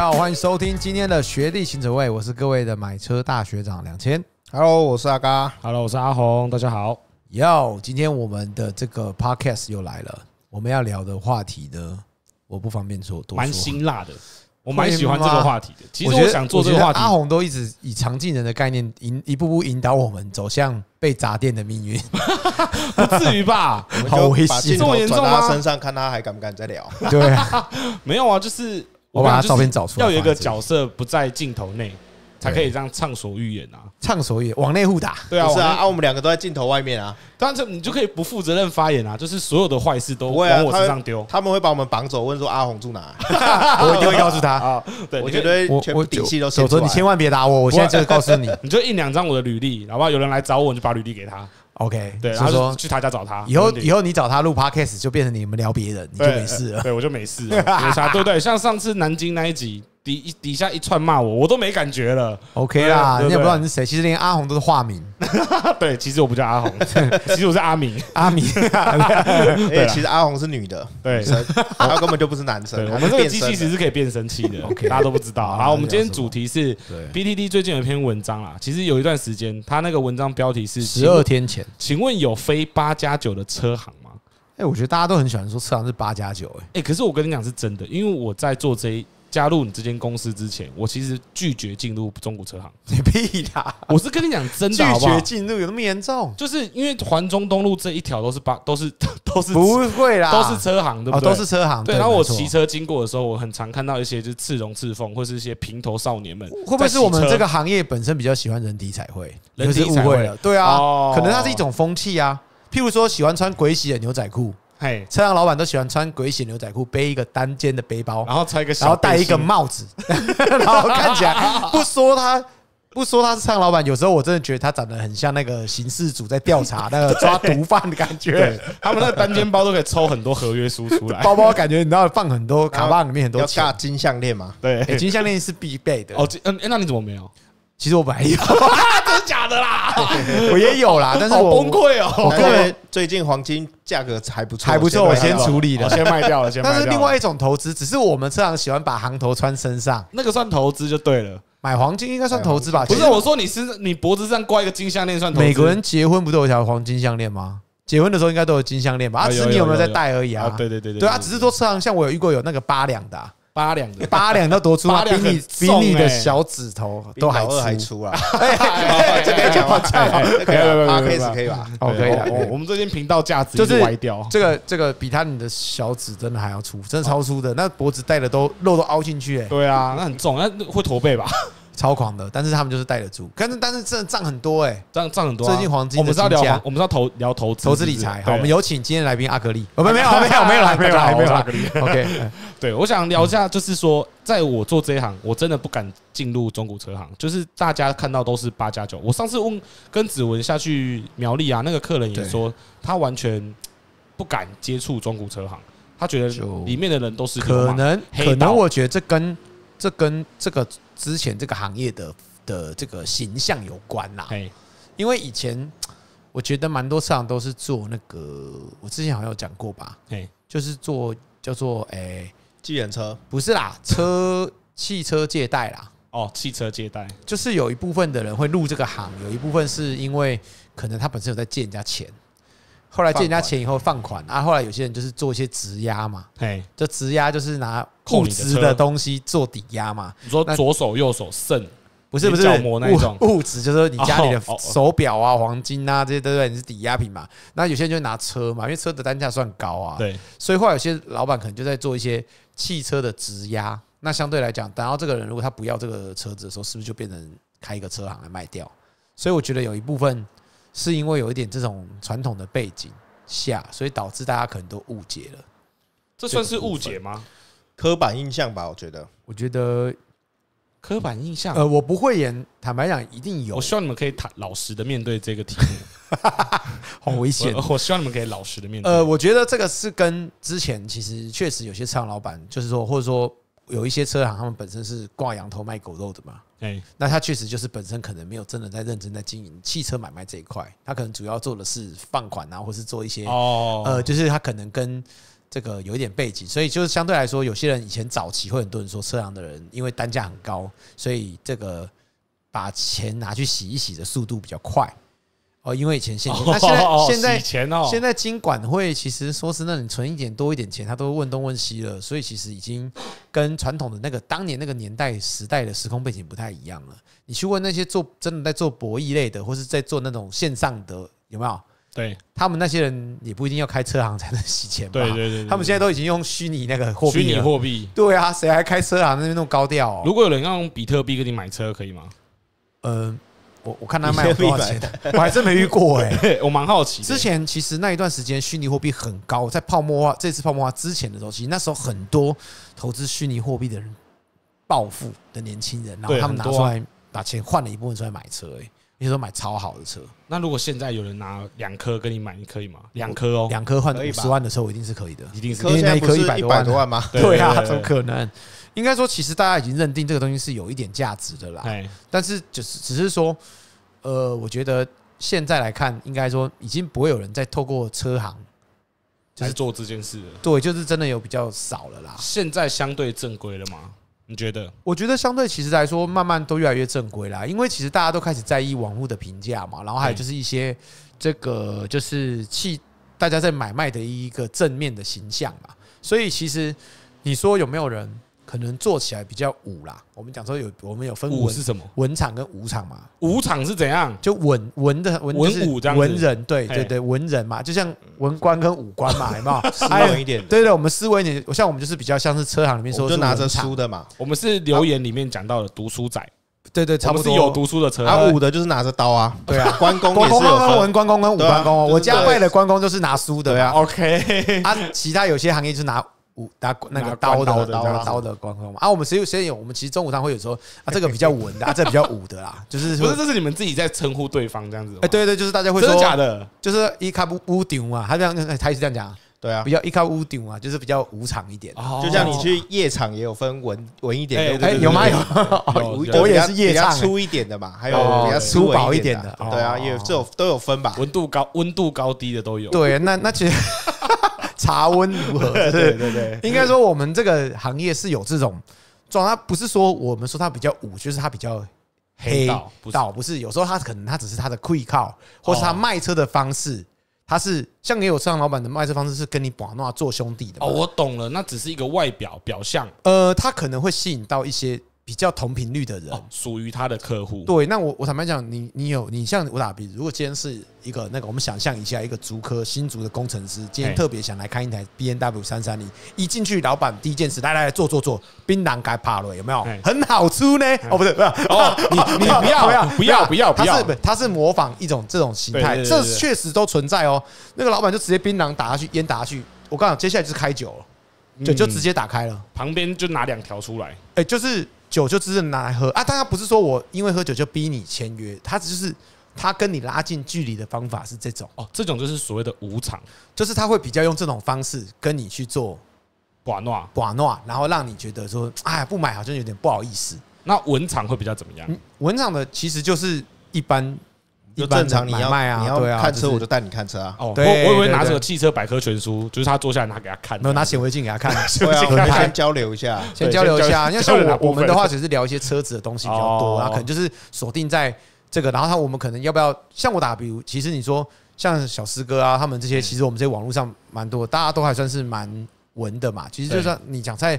家好，欢迎收听今天的学弟行者位，我是各位的买车大学长两千。Hello，我是阿刚。Hello，我是阿红。大家好，Yo，今天我们的这个 podcast 又来了。我们要聊的话题呢，我不方便说多。蛮辛辣的，我蛮喜欢这个话题的。其实我想做这个话题，阿红都一直以常进人的概念引一步步引导我们走向被砸店的命运，不至于吧？好危险，这么严重啊！身上看他还敢不敢再聊？对，没有啊，就是。我把他照片找出，来，要有一个角色不在镜头内，才可以这样畅所欲言啊！畅所欲，言，往内互打。对啊，是啊啊，我们两个都在镜头外面啊，但是你就可以不负责任发言啊，就是所有的坏事都往我身上丢。他们会把我们绑走，问说阿红住哪？我一定会告诉他啊！我觉得我我底细都守着，你千万别打我，我现在就告诉你，你就印两张我的履历，好不好？有人来找我，你就把履历给他。OK，对，然后去他家找他。以后以后你找他录 Podcast 就变成你们聊别人，你就没事了。对，我就没事，了。对对对，像上次南京那一集。底底下一串骂我，我都没感觉了。OK 啦，你也不知道你是谁。其实连阿红都是化名。对，其实我不叫阿红，其实我是阿明。阿明，对，其实阿红是女的，对，她根本就不是男生。我们这个机器其实是可以变声器的，o k 大家都不知道好，我们今天主题是 BTD 最近有一篇文章啦，其实有一段时间，他那个文章标题是十二天前，请问有非八加九的车行吗？哎，我觉得大家都很喜欢说车行是八加九，哎，哎，可是我跟你讲是真的，因为我在做这。加入你这间公司之前，我其实拒绝进入中国车行。你屁啦！我是跟你讲真的，拒绝进入有那么严重？就是因为环中东路这一条都是八，都是 都是不会啦，都是车行对不对？都是车行。对，然后我骑车经过的时候，我很常看到一些就是刺龙刺凤，或是一些平头少年们。会不会是我们这个行业本身比较喜欢人体彩绘、人体彩绘？对啊，可能它是一种风气啊。譬如说，喜欢穿鬼的牛仔裤。嘿，车行老板都喜欢穿鬼洗牛仔裤，背一个单肩的背包，然后穿一个，然后戴一个帽子，然后看起来不说他不说他是车行老板，有时候我真的觉得他长得很像那个刑事组在调查那个抓毒贩的感觉。他们那个单肩包都可以抽很多合约书出来，包包感觉你知道放很多卡包里面很多。要金项链嘛？对，金项链是必备的。哦，嗯，那你怎么没有？其实我来有，真的假的啦？我也有啦，但是我崩溃哦！我个人最近黄金价格还不错，还不错。我先处理了，先卖掉了，但是另外一种投资，只是我们车行喜欢把行头穿身上，那个算投资就对了。买黄金应该算投资吧？不是，我说你是你脖子上挂一个金项链算。投美国人结婚不都有条黄金项链吗？结婚的时候应该都有金项链吧？只是你有没有在戴而已啊？对对对对。对啊，只是说车行像我有遇过有那个八两的。八两的，八两都多粗啊！比你比你的小指头都还还粗啊！哈哈，这个讲完再好，可以可以吧？OK，我们最近频道架子就歪掉。这个这个比他你的小指真的还要粗，真的超粗的。那脖子戴的都肉都凹进去，哎，对啊，那很重，那会驼背吧？超狂的，但是他们就是带得住。但是，但是这涨很多哎，涨涨很多。最近黄金，我们要聊，我们要投，聊投资，投资理财。好，我们有请今天来宾阿格丽。我们 没有，没有，没有了，没有了，没有力。OK，对，我想聊一下，就是说，在我做这一行，我真的不敢进入中古车行，就是大家看到都是八加九。我上次问跟子文下去苗栗啊，那个客人也说，他完全不敢接触中古车行，他觉得里面的人都是可能，可能我觉得这跟。这跟这个之前这个行业的的这个形象有关啦。因为以前我觉得蛮多市场都是做那个，我之前好像有讲过吧？就是做叫做诶，借人车不是啦，车汽车借贷啦。哦，汽车借贷就是有一部分的人会入这个行，有一部分是因为可能他本身有在借人家钱。后来借人家钱以后放款，然后后来有些人就是做一些质押嘛，哎，就质押就是拿物质的东西做抵押嘛。你说左手右手肾不是不是物物质就是你家里的手表啊、黄金啊这些不对？你是抵押品嘛。那有些人就拿车嘛，因为车的单价算高啊，对。所以后来有些老板可能就在做一些汽车的质押。那相对来讲，等到这个人如果他不要这个车子的时候，是不是就变成开一个车行来卖掉？所以我觉得有一部分。是因为有一点这种传统的背景下，所以导致大家可能都误解了。这算是误解吗？刻板印象吧，我觉得。我觉得刻板印象。呃，我不会演。坦白讲，一定有。我希望你们可以坦老实的面对这个题目，很 危险。我希望你们可以老实的面对。呃，我觉得这个是跟之前其实确实有些唱老板，就是说，或者说。有一些车行，他们本身是挂羊头卖狗肉的嘛。那他确实就是本身可能没有真的在认真在经营汽车买卖这一块，他可能主要做的是放款啊，或是做一些哦，呃，就是他可能跟这个有一点背景，所以就是相对来说，有些人以前早期会很多人说车行的人，因为单价很高，所以这个把钱拿去洗一洗的速度比较快。因为以前现金，那现在现在现在金管会其实说，是那你存一点多一点钱，他都问东问西了，所以其实已经跟传统的那个当年那个年代时代的时空背景不太一样了。你去问那些做真的在做博弈类的，或是在做那种线上的有没有？对，他们那些人也不一定要开车行才能洗钱吧？对对对，他们现在都已经用虚拟那个货币，虚拟货币，对啊，谁还开车行那边那么高调？如果有人要用比特币给你买车，可以吗？嗯。我我看他卖了多少钱，我还真没遇过哎，我蛮好奇。之前其实那一段时间，虚拟货币很高，在泡沫化，这次泡沫化之前的时候，其实那时候很多投资虚拟货币的人暴富的年轻人，然后他们拿出来把钱换了一部分出来买车哎。你说买超好的车，那如果现在有人拿两颗跟你买，你可以吗？两颗哦，两颗换五十万的车，我一定是可以的，一定是。可一颗一百多万吗？对啊，怎么可能？应该说，其实大家已经认定这个东西是有一点价值的啦。但是就是只是说，呃，我觉得现在来看，应该说已经不会有人在透过车行就是做这件事。对，就是真的有比较少了啦。现在相对正规了吗？你觉得？我觉得相对其实来说，慢慢都越来越正规啦，因为其实大家都开始在意网路的评价嘛，然后还有就是一些这个就是气大家在买卖的一个正面的形象嘛，所以其实你说有没有人？可能做起来比较武啦。我们讲说有，我们有分武是什么？文场跟武场嘛。武场是怎样？就文文的文，文武这样文人，对对对，文人嘛，就像文官跟武官嘛，有没有？斯文一点。对对，我们斯文一点。像我们就是比较像是车行里面说，就拿着书的嘛。我们是留言里面讲到的读书仔。对对，差不多有读书的车。啊，武的就是拿着刀啊。对啊，关公也是。关公跟文关公跟武关公，我家拜的关公就是拿书的呀。OK。啊，其他有些行业是拿。五，打那个刀的刀的刀的光棍嘛啊，我们谁有谁有我们其实中午上会有说啊，这个比较稳的啊，这比较武的啦，就是不是这是你们自己在称呼对方这样子？哎，对对，就是大家会说假的，就是一卡屋顶啊，他这样，他也是这样讲，对啊，比较一卡屋顶啊，就是比较武场一点，就像你去夜场也有分稳稳一点，哎，有吗？有，我也是夜场粗一点的嘛，还有比较粗薄一点的，对啊，有这种都有分吧？温度高温度高低的都有，对，那那其实。茶温如何？对对对，应该说我们这个行业是有这种状它不是说我们说他比较武，就是他比较黑道，不是。有时候他可能他只是他的 quick 靠，或是他卖车的方式，他是像也有车行老板的卖车方式是跟你绑那做兄弟的。哦，我懂了，那只是一个外表表象。呃，他可能会吸引到一些。比较同频率的人，属于他的客户。对，那我我坦白讲，你你有你像我打比，如果今天是一个那个，我们想象一下，一个足科新足的工程师，今天特别想来看一台 B N W 三三零，一进去，老板第一件事，来来来，坐坐坐，槟榔该趴了，有没有？很好吃呢。哦，不是，不要，哦，你 不要不要不要不要，他是他是模仿一种这种形态，这确实都存在哦。那个老板就直接槟榔打下去，烟打下去，我刚好接下来是开酒了，就就直接打开了，旁边就拿两条出来，哎，就是。酒就只是拿来喝啊！当然不是说我因为喝酒就逼你签约，他只是他跟你拉近距离的方法是这种哦，这种就是所谓的无场，就是他会比较用这种方式跟你去做寡诺寡诺，然后让你觉得说，哎，不买好像有点不好意思。那文场会比较怎么样？文场的其实就是一般。就正常，你要啊，你要看车，我就带你看车啊。哦，我以为拿着汽车百科全书，就是他坐下来拿给他看，没有拿显微镜给他 看。先交流一下，先交流一下。因为像我我们的话，只是聊一些车子的东西比较多，然后可能就是锁定在这个。然后他我们可能要不要像我打，比如其实你说像小师哥啊，他们这些，其实我们这些网络上蛮多，大家都还算是蛮文的嘛。其实就算你讲在。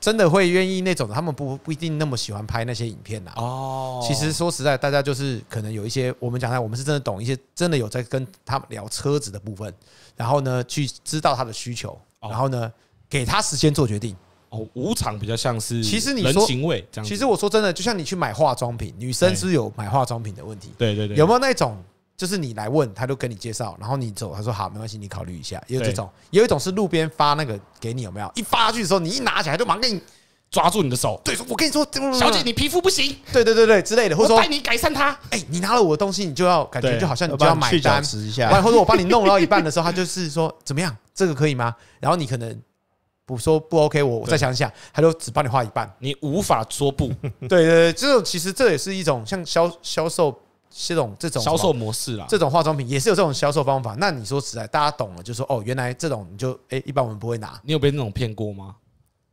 真的会愿意那种，他们不不一定那么喜欢拍那些影片呐。哦，其实说实在，大家就是可能有一些，我们讲下，我们是真的懂一些，真的有在跟他们聊车子的部分，然后呢去知道他的需求，然后呢给他时间做决定。哦，五场比较像是，其实你说行为这样。其实我说真的，就像你去买化妆品，女生是有买化妆品的问题。对对对，有没有那种？就是你来问，他就跟你介绍，然后你走，他说好，没关系，你考虑一下。有这种，有一种是路边发那个给你，有没有？一发去的时候，你一拿起来，就忙给你抓住你的手。对，我跟你说，小姐，你皮肤不行。对对对对，之类的，或者说带你改善它。哎，你拿了我的东西，你就要感觉就好像你就要买单。我帮一下。或者我帮你弄到一半的时候，他就是说怎么样？这个可以吗？然后你可能不说不 OK，我我再想想。他就只帮你画一半，你无法说不。对对，这种其实这也是一种像销销售。这种这种销售模式啦，这种化妆品也是有这种销售方法。那你说实在，大家懂了，就说哦，原来这种你就哎，一般我们不会拿。你有被那种骗过吗？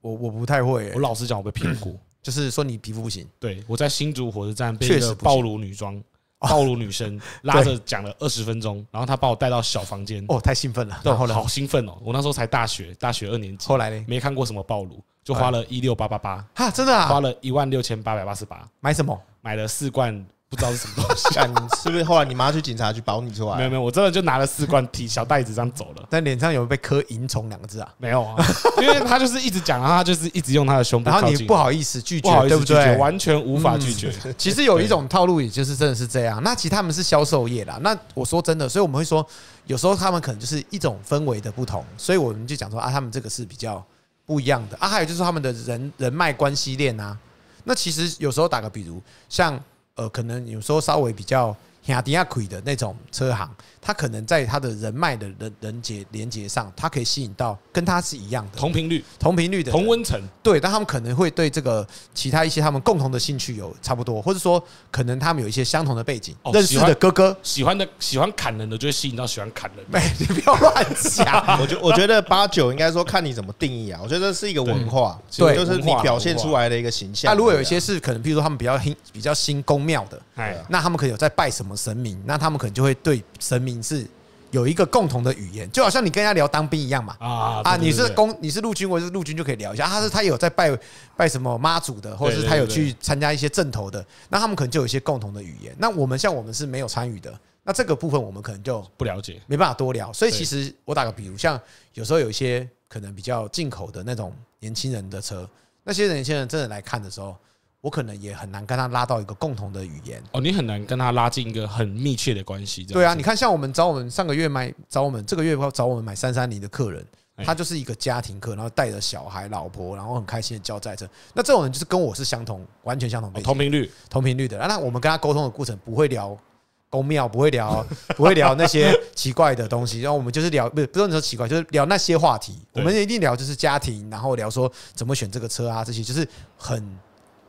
我我不太会。我老实讲，我被骗过，就是说你皮肤不行。对，我在新竹火车站被一个暴露女装、暴露女生 拉着讲了二十分钟，然后她把我带到小房间。哦，太兴奋了！对，后来好兴奋哦。我那时候才大学，大学二年级。后来呢？没看过什么暴露，就花了一六八八八哈，真的啊？花了一万六千八百八十八，买什么？买了四罐。不知道是什么东西啊？你是不是后来你妈去警察局保你出来？没有没有，我真的就拿了四罐提小袋子这样走了。但脸上有被刻“萤虫”两个字啊？没有啊，因为他就是一直讲啊，他就是一直用他的胸部。然后你不好意思拒绝，对不对？完全无法拒绝。其实有一种套路，也就是真的是这样。那其实他们是销售业啦。那我说真的，所以我们会说，有时候他们可能就是一种氛围的不同，所以我们就讲说啊，他们这个是比较不一样的啊。还有就是他们的人人脉关系链啊。那其实有时候打个比如像。呃，可能有时候稍微比较 a 低压亏的那种车行。他可能在他的人脉的人人结连接上，他可以吸引到跟他是一样的同频率、同频率的同温层。对，但他们可能会对这个其他一些他们共同的兴趣有差不多，或者说可能他们有一些相同的背景。认识的哥哥喜欢的喜欢砍人的，就会吸引到喜欢砍人。你不要乱讲。我觉我觉得八九应该说看你怎么定义啊。我觉得是一个文化，对，就是你表现出来的一个形象。那如果有一些是可能，比如说他们比较新比较新宫庙的，哎，那他们可能有在拜什么神明，那他们可能就会对神明。是有一个共同的语言，就好像你跟人家聊当兵一样嘛啊，你是公你是陆军或者是陆军就可以聊一下，他是他有在拜拜什么妈祖的，或者是他有去参加一些正头的，那他们可能就有一些共同的语言。那我们像我们是没有参与的，那这个部分我们可能就不了解，没办法多聊。所以其实我打个比如，像有时候有一些可能比较进口的那种年轻人的车，那些年轻人真的来看的时候。我可能也很难跟他拉到一个共同的语言哦，你很难跟他拉近一个很密切的关系。对啊，你看，像我们找我们上个月买，找我们这个月找我们买三三零的客人，他就是一个家庭客，然后带着小孩、老婆，然后很开心的交在这。那这种人就是跟我是相同，完全相同，同频率、同频率的。那我们跟他沟通的过程不会聊 公庙，不会聊，不会聊那些奇怪的东西。然后我们就是聊，不是不用说奇怪，就是聊那些话题。我们一定聊就是家庭，然后聊说怎么选这个车啊，这些就是很。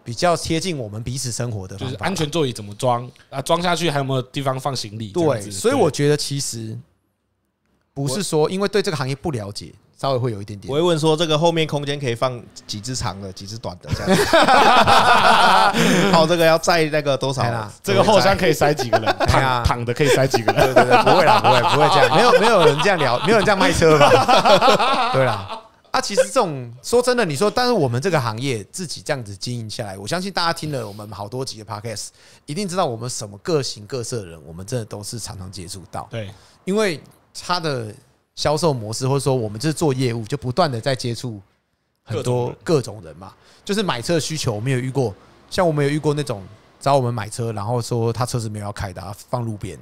比较贴近我们彼此生活的，就是安全座椅怎么装啊？装下去还有没有地方放行李？对，所以我觉得其实不是说因为对这个行业不了解，稍微会有一点点。我会问说，这个后面空间可以放几只长的，几只短的这样子？靠 这个要载那个多少这个后箱可以塞几个人？躺躺的可以塞几个人？对对对，不会啦，不会，不会这样，没有没有人这样聊，没有人这样卖车吧？对啦。他其实这种说真的，你说，但是我们这个行业自己这样子经营下来，我相信大家听了我们好多集的 podcast，一定知道我们什么各型各色的人，我们真的都是常常接触到。对，因为他的销售模式，或者说我们就是做业务，就不断的在接触很多各种人嘛。就是买车需求，我们有遇过，像我们有遇过那种找我们买车，然后说他车子没有要开的，放路边，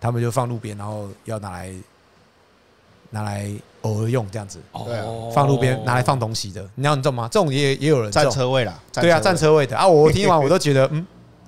他们就放路边，然后要拿来。拿来偶尔用这样子，哦，放路边拿来放东西的，你知道懂吗？这种也也有人占车位了，对啊，占车位的啊，我听完 我都觉得嗯，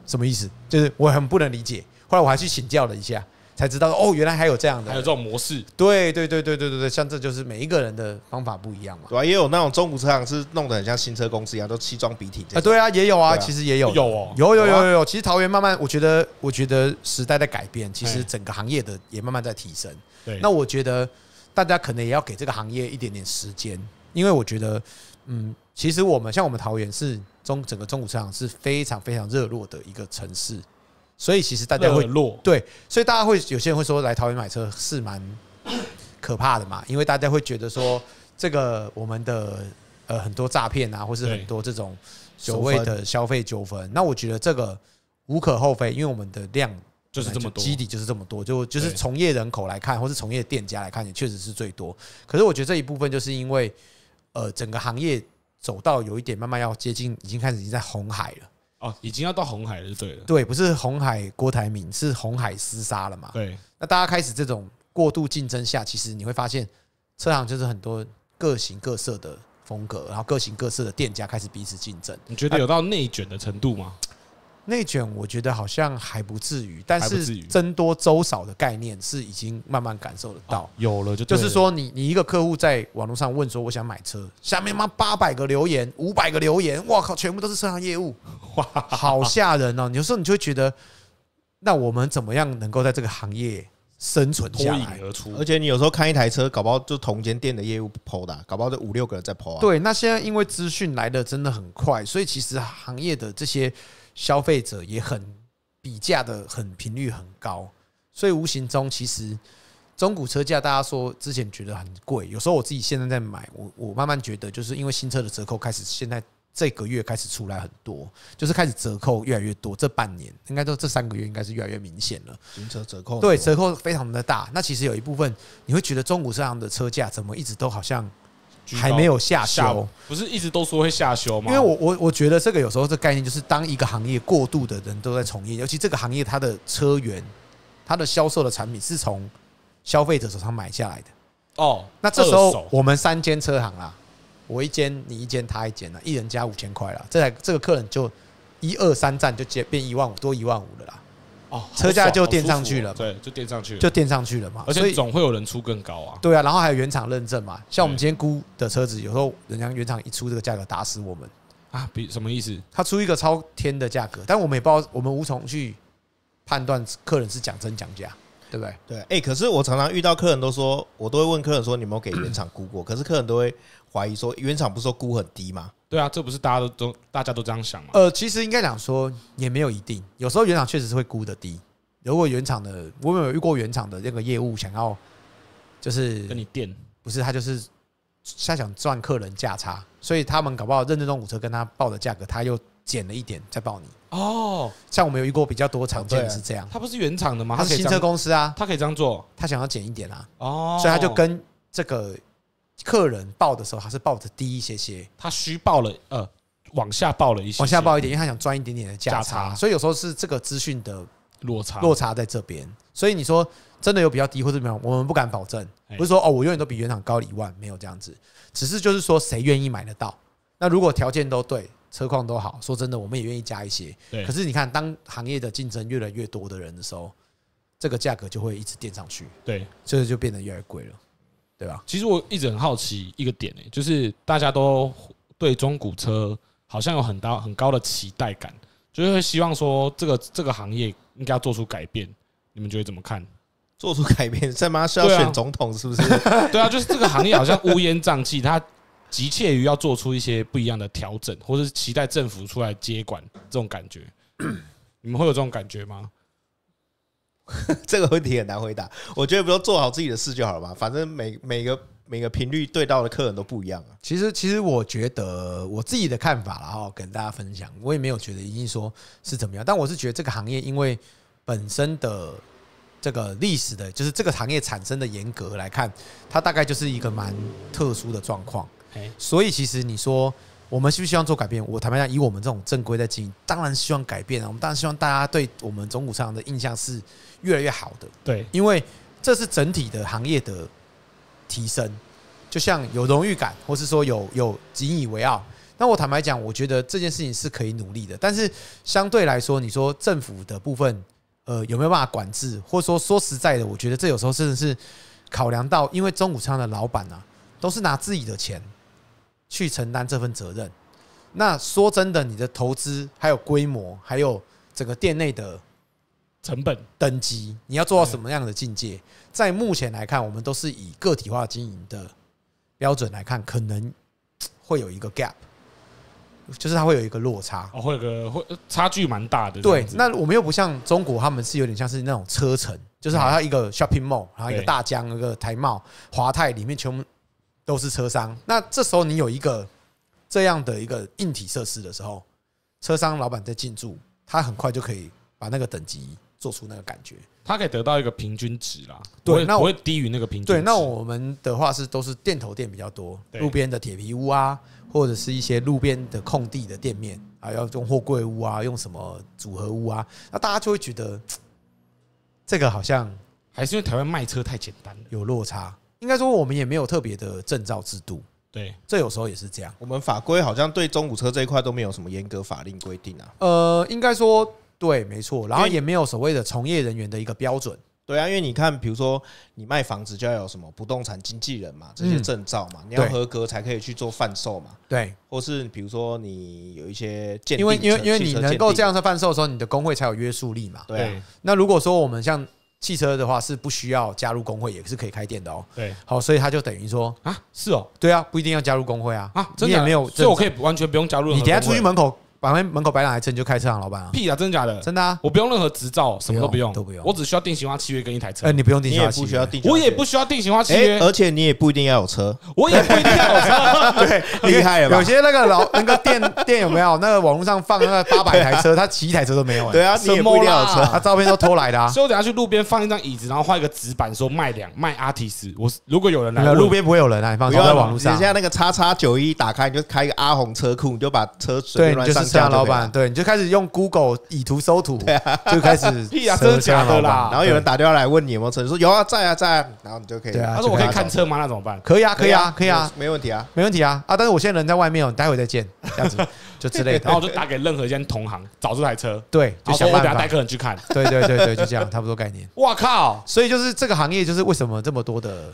什么意思？就是我很不能理解。后来我还去请教了一下，才知道哦，原来还有这样的，还有这种模式。对对对对对对对，像这就是每一个人的方法不一样嘛。对啊，也有那种中古车行是弄得很像新车公司一样，都西装笔挺啊，对啊，也有啊，其实也有有哦，有有有有有。其实桃园慢慢，我觉得我觉得时代在改变，其实整个行业的也慢慢在提升。对，那我觉得。大家可能也要给这个行业一点点时间，因为我觉得，嗯，其实我们像我们桃园是中整个中古市场是非常非常热络的一个城市，所以其实大家会落对，所以大家会有些人会说来桃园买车是蛮可怕的嘛，因为大家会觉得说这个我们的呃很多诈骗啊，或是很多这种所谓的消费纠纷，那我觉得这个无可厚非，因为我们的量。就是这么多，基底就是这么多，就就是从业人口来看，或是从业店家来看，也确实是最多。可是我觉得这一部分就是因为，呃，整个行业走到有一点，慢慢要接近，已经开始已经在红海了。哦，已经要到红海了，对了。对，不是红海，郭台铭是红海厮杀了嘛？对。那大家开始这种过度竞争下，其实你会发现，车行就是很多各形各色的风格，然后各形各色的店家开始彼此竞争。你觉得有到内卷的程度吗？内卷，我觉得好像还不至于，但是增多周少的概念是已经慢慢感受得到。有了，就就是说，你你一个客户在网络上问说我想买车，下面妈八百个留言，五百个留言，我靠，全部都是车行业务，哇，好吓人哦！有时候你就觉得，那我们怎么样能够在这个行业生存，脱颖而出？而且你有时候看一台车，搞不好就同间店的业务跑的，搞不好就五六个人在啊。对，那现在因为资讯来的真的很快，所以其实行业的这些。消费者也很比价的很频率很高，所以无形中其实中古车价大家说之前觉得很贵，有时候我自己现在在买，我我慢慢觉得就是因为新车的折扣开始，现在这个月开始出来很多，就是开始折扣越来越多，这半年应该都这三个月应该是越来越明显了。新车折扣对折扣非常的大，那其实有一部分你会觉得中古车上的车价怎么一直都好像。还没有下修，不是一直都说会下修吗？因为我我我觉得这个有时候这概念就是，当一个行业过度的人都在从业，尤其这个行业它的车源、它的销售的产品是从消费者手上买下来的哦。那这时候我们三间车行啦，我一间你一间他一间啦，一人加五千块啦，这台这个客人就一二三站就接变一万五，多一万五的啦。哦，车价就垫上去了，对，就垫上去了，就垫上去了嘛。而且总会有人出更高啊。对啊，然后还有原厂认证嘛。像我们今天估的车子，有时候人家原厂一出这个价格，打死我们啊！比什么意思？他出一个超天的价格，但我们也不知道，我们无从去判断客人是讲真讲假。对不对？对，哎，可是我常常遇到客人都说，我都会问客人说，你有没有给原厂估过？可是客人都会怀疑说，原厂不是说估很低吗？对啊，这不是大家都都大家都这样想吗？呃，其实应该讲说也没有一定，有时候原厂确实是会估的低。如果原厂的，我有遇过原厂的那个业务想要，就是跟你垫，不是他就是他想赚客人价差，所以他们搞不好认证中五车跟他报的价格，他又。减了一点再报你哦，像我们有遇过比较多常见的是这样，他不是原厂的吗？他是新车公司啊，他可以这样做，他想要减一点啊，哦，所以他就跟这个客人报的时候，他是报的低一些些，他虚报了，呃，往下报了一些，往下报一点，因为他想赚一点点的价差，所以有时候是这个资讯的落差，落差在这边，所以你说真的有比较低或者怎么样，我们不敢保证，不是说哦我永远都比原厂高一万，没有这样子，只是就是说谁愿意买得到，那如果条件都对。车况都好，说真的，我们也愿意加一些。对。可是你看，当行业的竞争越来越多的人的时候，这个价格就会一直垫上去。对。这就变得越来越贵了，对吧？其实我一直很好奇一个点呢，就是大家都对中古车好像有很大很高的期待感，就是希望说这个这个行业应该要做出改变。你们觉得怎么看？做出改变？在妈是要选总统是不是？对啊，就是这个行业好像乌烟瘴气，它。急切于要做出一些不一样的调整，或是期待政府出来接管这种感觉，你们会有这种感觉吗？这个问题很难回答。我觉得不用做好自己的事就好了嘛，反正每每个每个频率对到的客人都不一样啊。其实，其实我觉得我自己的看法然后跟大家分享。我也没有觉得一定说是怎么样，但我是觉得这个行业因为本身的这个历史的，就是这个行业产生的严格来看，它大概就是一个蛮特殊的状况。所以，其实你说我们需不希望做改变？我坦白讲，以我们这种正规在经营，当然希望改变啊。我们当然希望大家对我们中古商的印象是越来越好的。对，因为这是整体的行业的提升，就像有荣誉感，或是说有有引以为傲。那我坦白讲，我觉得这件事情是可以努力的。但是相对来说，你说政府的部分，呃，有没有办法管制？或者说，说实在的，我觉得这有时候甚至是考量到，因为中午餐的老板啊，都是拿自己的钱。去承担这份责任，那说真的，你的投资还有规模，还有整个店内的成本等级，你要做到什么样的境界？在目前来看，我们都是以个体化经营的标准来看，可能会有一个 gap，就是它会有一个落差，哦，会有个会差距蛮大的。对，那我们又不像中国，他们是有点像是那种车城，就是好像一个 shopping mall，然后一个大江，一个台贸、华泰里面全部。都是车商，那这时候你有一个这样的一个硬体设施的时候，车商老板在进驻，他很快就可以把那个等级做出那个感觉，他可以得到一个平均值啦。对，那不会低于那个平均。对，那我们的话是都是店头店比较多，路边的铁皮屋啊，或者是一些路边的空地的店面啊，要用货柜屋啊，用什么组合屋啊，那大家就会觉得这个好像还是因为台湾卖车太简单，有落差。应该说我们也没有特别的证照制度，对，这有时候也是这样。我们法规好像对中古车这一块都没有什么严格法令规定啊。呃，应该说对，没错，然后也没有所谓的从业人员的一个标准。对啊，因为你看，比如说你卖房子就要有什么不动产经纪人嘛，这些证照嘛，你要合格才可以去做贩售嘛。对，或是比如说你有一些鉴定，因为因为因为你能够这样子贩售的时候，你的工会才有约束力嘛。对，那如果说我们像汽车的话是不需要加入工会，也是可以开店的哦。对，好，所以他就等于说啊，是哦，对啊，不一定要加入工会啊，啊，你也没有，所以我可以完全不用加入。你等下出去门口。旁边门口摆两台车你就开车行老板啊？屁啊！真的假的？真的啊！我不用任何执照，什么都不用，都不用，我只需要定型化契约跟一台车。哎，你不用定型化契约，我也不需要定型化契约，而且你也不一定要有车，我也不一定要有车，对，厉害了吧？有些那个老那个店店有没有那个网络上放那个八百台车，他骑一台车都没有。对啊，你也不一定要有车，他照片都偷来的啊！所以我等下去路边放一张椅子，然后画一个纸板说卖两卖阿提斯。我如果有人，来，路边不会有人啊，你放在网络上。等下那个叉叉九一打开，你就开一个阿红车库，你就把车随便乱上。假老板，对，你就开始用 Google 以图搜图，就开始。是假老啦？然后有人打电话来问你有没有车，说有啊，在啊，在。啊，然后你就可以。他说：“我可以看车吗？”那怎么办？可以啊，可以啊，可以啊，没问题啊，没问题啊，啊！但是我现在人在外面哦，待会再见，这样子就之类。然后就打给任何一间同行找这台车，对，想办法带客人去看。对对对对，就这样，差不多概念。哇靠！所以就是这个行业，就是为什么这么多的，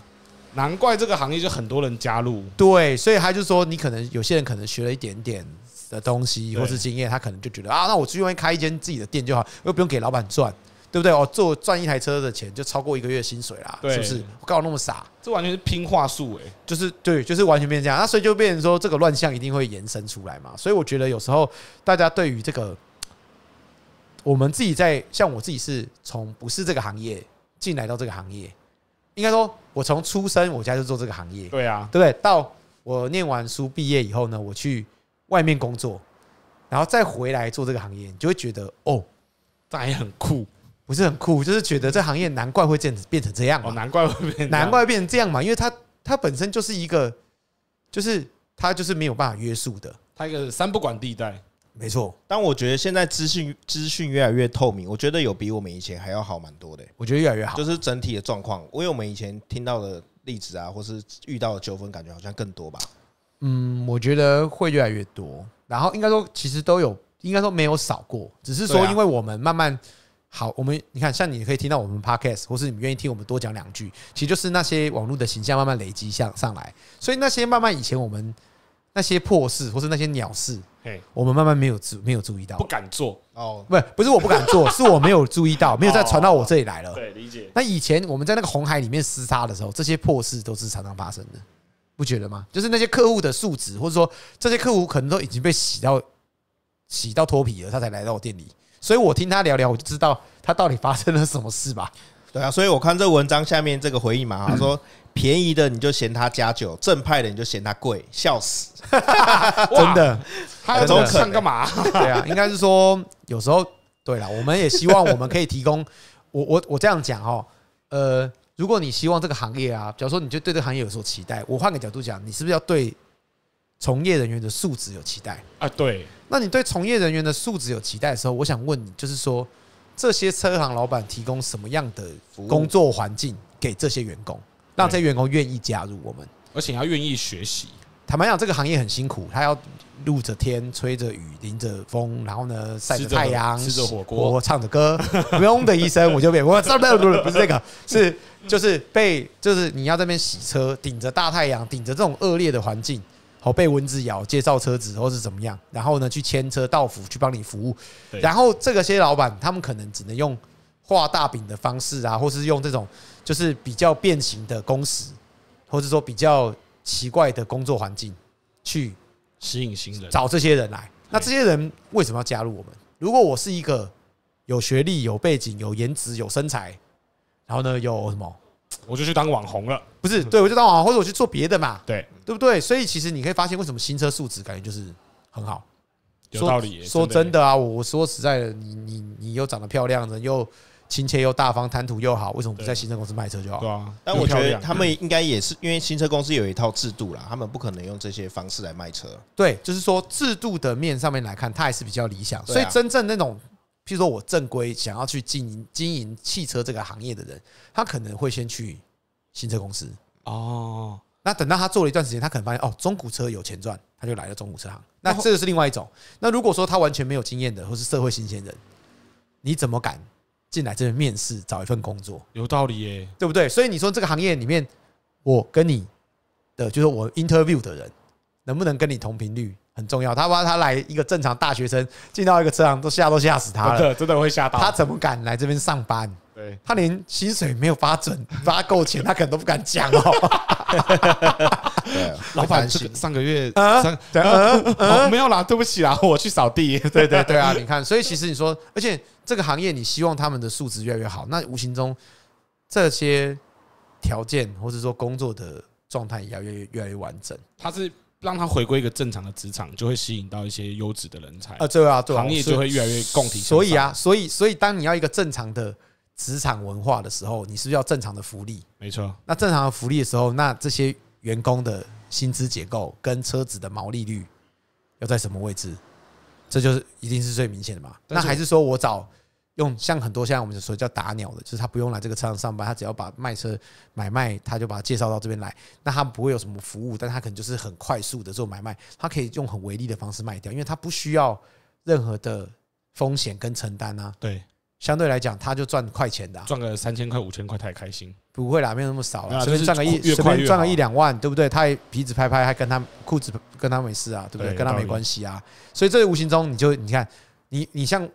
难怪这个行业就很多人加入。对，所以他就说，你可能有些人可能学了一点点。的东西或是经验，他可能就觉得啊，那我去外面开一间自己的店就好，又不用给老板赚，对不对？哦，做赚一台车的钱就超过一个月薪水啦，是不是？我搞那么傻，这完全是拼话术诶。就是对，就是完全变成这样那所以就变成说这个乱象一定会延伸出来嘛。所以我觉得有时候大家对于这个，我们自己在像我自己是从不是这个行业进来到这个行业，应该说我从出生我家就做这个行业，对啊，对不对？到我念完书毕业以后呢，我去。外面工作，然后再回来做这个行业，你就会觉得哦，这也很酷，不是很酷，就是觉得这行业难怪会这样子变成这样哦，难怪会变，难怪变成这样嘛，因为它它本身就是一个，就是它就是没有办法约束的，它一个三不管地带，没错。但我觉得现在资讯资讯越来越透明，我觉得有比我们以前还要好蛮多的，我觉得越来越好，就是整体的状况。因为我们以前听到的例子啊，或是遇到的纠纷，感觉好像更多吧。嗯，我觉得会越来越多。然后应该说，其实都有，应该说没有少过，只是说因为我们慢慢好，我们你看，像你可以听到我们 podcast，或是你愿意听我们多讲两句，其实就是那些网络的形象慢慢累积向上来。所以那些慢慢以前我们那些破事或是那些鸟事，嘿，我们慢慢没有注没有注意到，不敢做哦，不不是我不敢做，是我没有注意到，没有再传到我这里来了。对，理解。那以前我们在那个红海里面厮杀的时候，这些破事都是常常发生的。不觉得吗？就是那些客户的素质，或者说这些客户可能都已经被洗到洗到脱皮了，他才来到我店里。所以我听他聊聊，我就知道他到底发生了什么事吧。对啊，所以我看这文章下面这个回应嘛，他说便宜的你就嫌他加酒，正派的你就嫌他贵，笑死！真的，他时候神干嘛？对啊，应该是说有时候对了，我们也希望我们可以提供我我我这样讲哦，呃。如果你希望这个行业啊，比如说你就对这个行业有所期待，我换个角度讲，你是不是要对从业人员的素质有期待啊？对，那你对从业人员的素质有期待的时候，我想问你，就是说这些车行老板提供什么样的工作环境给这些员工，让这些员工愿意加入我们，而且要愿意学习。坦白讲，这个行业很辛苦，他要露着天、吹着雨、淋着风，然后呢晒着太阳、吃着火锅、唱着歌，嗡的一声我就变。我操！不是不是这个，是就是被就是你要这边洗车，顶着大太阳、顶着这种恶劣的环境，好被蚊子咬，介绍车子或是怎么样，然后呢去牵车到府去帮你服务。然后这个些老板他们可能只能用画大饼的方式啊，或是用这种就是比较变形的工时，或者说比较。奇怪的工作环境，去吸引新人，找这些人来。那这些人为什么要加入我们？如果我是一个有学历、有背景、有颜值、有身材，然后呢有什么，我就去当网红了。不是，对我就当网红，或者我去做别的嘛？对，对不对？所以其实你可以发现，为什么新车素质感觉就是很好，有道理。说真的啊，我说实在的，你你你又长得漂亮，又。亲切又大方，谈吐又好，为什么不在新车公司卖车就好？对啊，但我觉得他们应该也是因为新车公司有一套制度啦，他们不可能用这些方式来卖车。对，就是说制度的面上面来看，它还是比较理想。所以真正那种，譬如说我正规想要去经营经营汽车这个行业的人，他可能会先去新车公司哦。那等到他做了一段时间，他可能发现哦，中古车有钱赚，他就来了中古车行。那这是另外一种。那如果说他完全没有经验的，或是社会新鲜人，你怎么敢？进来这边面试找一份工作，有道理耶，对不对？所以你说这个行业里面，我跟你的就是我 interview 的人，能不能跟你同频率很重要。他怕他来一个正常大学生进到一个车行，都吓都吓死他了，真的会吓到他，怎么敢来这边上班？对，他连薪水没有发准，发够钱，他可能都不敢讲哦。老板，上个月上没有啦，对不起啦，我去扫地。对对对啊，你看，所以其实你说，而且。这个行业，你希望他们的素质越来越好，那无形中这些条件或者说工作的状态也要越越来越完整。它是让他回归一个正常的职场，就会吸引到一些优质的人才啊！对啊，对，行业就会越来越共体。所以啊，所以所以当你要一个正常的职场文化的时候，你是不是要正常的福利？没错。那正常的福利的时候，那这些员工的薪资结构跟车子的毛利率要在什么位置？这就是一定是最明显的嘛？那还是说我找用像很多现在我们所叫打鸟的，就是他不用来这个车行上班，他只要把卖车买卖，他就把他介绍到这边来。那他不会有什么服务，但他可能就是很快速的做买卖，他可以用很唯利的方式卖掉，因为他不需要任何的风险跟承担啊。对。相对来讲，他就赚快钱的，赚个三千块、五千块，他也开心。不会啦，没有那么少，随便赚个一，随便赚个一两万，对不对？他也皮子拍拍，还跟他裤子跟他没事啊，对不对？跟他没关系啊。所以这无形中你就你看，你你像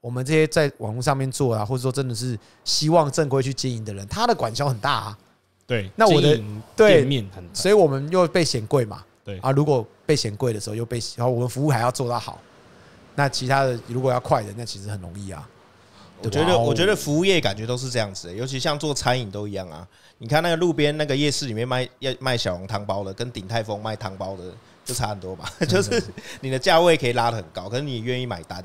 我们这些在网络上面做啊，或者说真的是希望正规去经营的人，他的管销很大啊。对，那我的店面很，所以我们又被嫌贵嘛。对啊，如果被嫌贵的时候又被，然后我们服务还要做到好，那其他的如果要快的，那其实很容易啊。我觉得，我觉得服务业感觉都是这样子，尤其像做餐饮都一样啊。你看那个路边那个夜市里面卖要卖小笼汤包的，跟鼎泰丰卖汤包的就差很多吧。就是你的价位可以拉的很高，可是你愿意买单。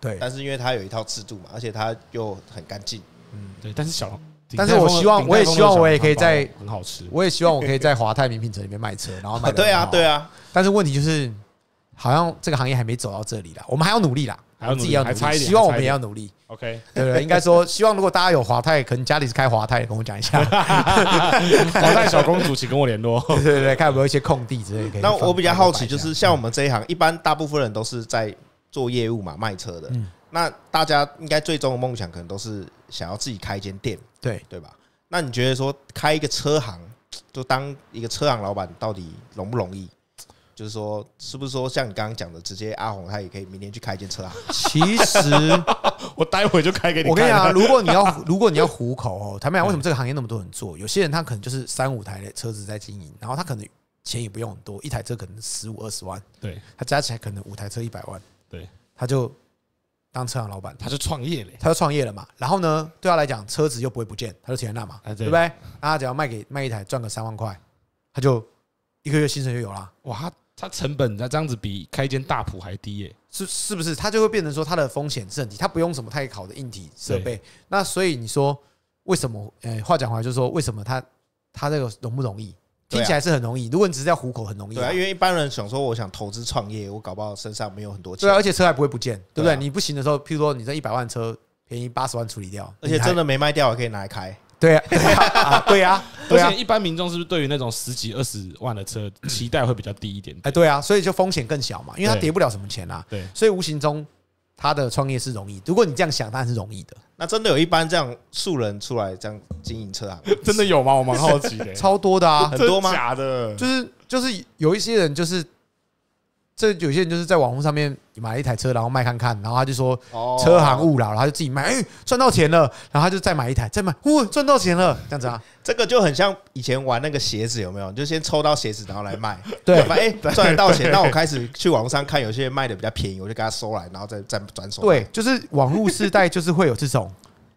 对，但是因为它有一套制度嘛，而且它又很干净。嗯，对。但是小，但是我希望，我也希望我也可以在很好吃。我也希望我可以在华泰名品城里面卖车，然后买。对啊，对啊。但是问题就是，好像这个行业还没走到这里啦，我们还要努力啦。还要自己要努力，希望我们也要努力。OK，对不对？应该说，希望如果大家有华泰，可能家里是开华泰，跟我讲一下，华泰小公主，请跟我联络。对对对，看有没有一些空地之类。的。那我比较好奇，就是像我们这一行，一般大部分人都是在做业务嘛，卖车的。那大家应该最终的梦想，可能都是想要自己开一间店，对对吧？那你觉得说开一个车行，就当一个车行老板，到底容不容易？就是说，是不是说像你刚刚讲的，直接阿红他也可以明天去开一间车啊？其实 我待会就开给你。我跟你讲，如果你要如果你要糊口哦，他们讲为什么这个行业那么多人做？有些人他可能就是三五台的车子在经营，然后他可能钱也不用很多，一台车可能十五二十万，对，他加起来可能五台车一百万，对，他就当车行老板，他就创业了，他就创业了嘛。然后呢，对他来讲，车子又不会不见，他就停在那嘛，对不对？他只要卖给卖一台赚个三万块，他就一个月薪水就有了，哇！它成本，它这样子比开一间大铺还低耶，是是不是？它就会变成说它的风险正低，它不用什么太好的硬体设备。那所以你说为什么？诶，话讲回来就是说，为什么它它这个容不容易？听起来是很容易。如果你只是要糊口，很容易。对啊，因为一般人想说，我想投资创业，我搞不好身上没有很多钱。对啊，而且车还不会不见，对不对？你不行的时候，譬如说你这一百万车便宜八十万处理掉，而且真的没卖掉，可以拿来开。对呀，对呀，而且一般民众是不是对于那种十几二十万的车期待会比较低一点？哎，对啊，所以就风险更小嘛，因为它跌不了什么钱啊。对，所以无形中他的创业是容易。如果你这样想，当然是容易的。那真的有一般这样素人出来这样经营车啊？真的有吗？我蛮好奇的。超多的啊，很多吗？假的，就是就是有一些人就是。这有些人就是在网红上面买一台车，然后卖看看，然后他就说车行误了，然后就自己卖，哎，赚到钱了，然后他就再买一台，再卖，哇，赚到钱了，这样子啊？这个就很像以前玩那个鞋子有没有？就先抽到鞋子，然后来卖，对，哎，赚得到钱，那我开始去网上看，有些人卖的比较便宜，我就给他收来，然后再再转手。对，就是网络时代，就是会有这种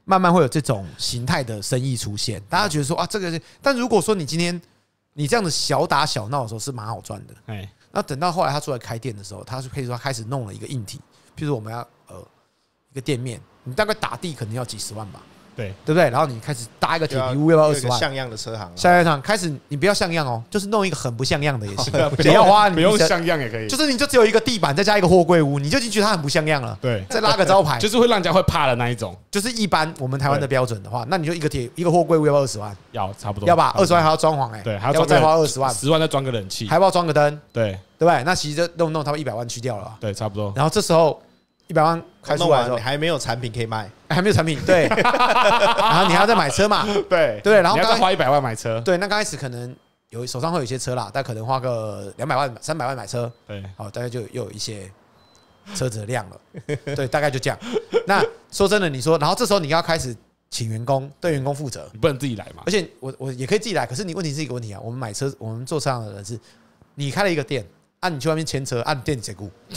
慢慢会有这种形态的生意出现。大家觉得说啊，这个，但如果说你今天你这样子小打小闹的时候是蛮好赚的，哎。那等到后来他出来开店的时候，他是可以说开始弄了一个硬体，譬如我们要呃一个店面，你大概打地可能要几十万吧。对，对不对？然后你开始搭一个铁皮屋，要不要二十万？像样的车行，像样行开始，你不要像样哦，就是弄一个很不像样的，也 行。简 要花，不用像样也可以。就是你就只有一个地板，再加一个货柜屋，你就进去，它很不像样了。对，再拉个招牌，就是会让家会怕的那一种。就是一般我们台湾的标准的话，那你就一个铁一个货柜屋，要二十万，要差不多，要吧？二十万还要装潢哎，对，还要再花二十万，十万再装个冷气，还要装个灯，对，对不对？那其实就弄弄，他们一百万去掉了，对，差不多。然后这时候。一百万开出完，之后，你还没有产品可以卖，还没有产品，对，然后你要再买车嘛？对对，然后刚花一百万买车，对，那刚开始可能有手上会有一些车啦，但可能花个两百万、三百万买车，对，好，大概就又有一些车子的量了，对，大概就这样。那说真的，你说，然后这时候你要开始请员工，对员工负责，你不能自己来嘛？而且我我也可以自己来，可是你问题是一个问题啊。我们买车，我们做车行的人是你开了一个店。按你去外面牵车，按电子雇，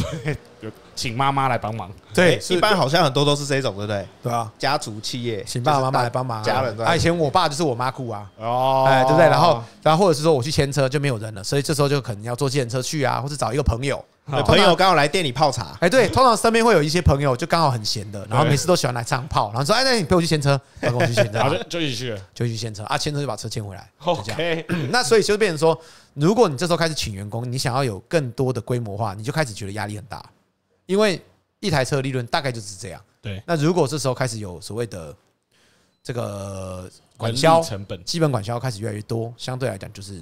就请妈妈来帮忙。对，一般好像很多都是这种，对不对？对啊，家族企业请爸爸妈妈来帮忙，家人啊，以前我爸就是我妈雇啊，哦，哎，对不对？然后，然后或者是说我去牵车就没有人了，所以这时候就可能要坐自行车去啊，或者找一个朋友。朋友刚好来店里泡茶，哎，对，通常身边会有一些朋友就刚好很闲的，然后每次都喜欢来这样泡，然后说：“哎，那你陪我去牵 车，陪我去牵车。”就一起去，就一去牵车啊，牵车就把车牵回来。OK，那所以就变成说，如果你这时候开始请员工，你想要有更多的规模化，你就开始觉得压力很大，因为一台车利润大概就是这样。对。那如果这时候开始有所谓的这个管销成本，基本管销开始越来越多，相对来讲就是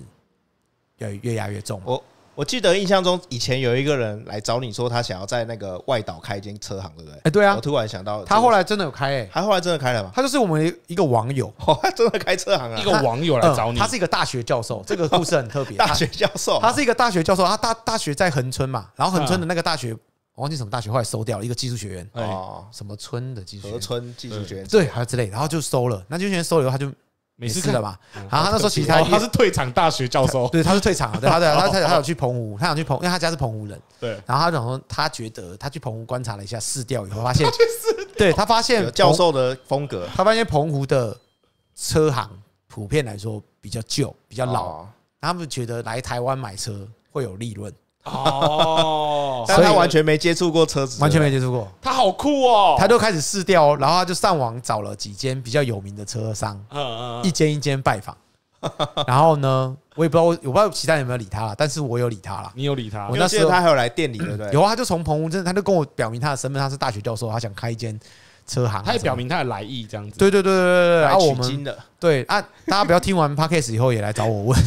越越压越重哦。我记得印象中以前有一个人来找你说他想要在那个外岛开一间车行，对不对？哎，对啊，我突然想到，他后来真的有开哎，他后来真的开了吗？他就是我们一个网友，真的开车行啊，一个网友来找你，他是一个大学教授，这个故事很特别，大学教授，他是一个大学教授，他大大学在恒村嘛，然后恒村的那个大学，忘记什么大学，后来收掉了一个技术学院，哦，什么村的技术，河村技术学院，对，还有之类，然后就收了，那这些了收后，他就。没事的吧？然后那时候其他他是退场大学教授，对，他是退场了。对，对，他 他他想去澎湖，他想去澎，因为他家是澎湖人。对，然后他想说，他觉得他去澎湖观察了一下试调以后，发现，对他发现教授的风格，他发现澎湖的车行普遍来说比较旧、比较老，他们觉得来台湾买车会有利润。哦，但他完全没接触过车子，完全没接触过。他好酷哦，他就开始试掉，然后他就上网找了几间比较有名的车商，一间一间拜访。然后呢，我也不知道，我不知道其他人有没有理他，但是我有理他了。你有理他？我那时候他还有来店里，对不对？有啊，他就从澎湖镇，他就跟我表明他的身份，他是大学教授，他想开一间。车行，他也表明他的来意这样子。对对对对对对。啊，我们。对啊，大家不要听完 podcast 以后也来找我问。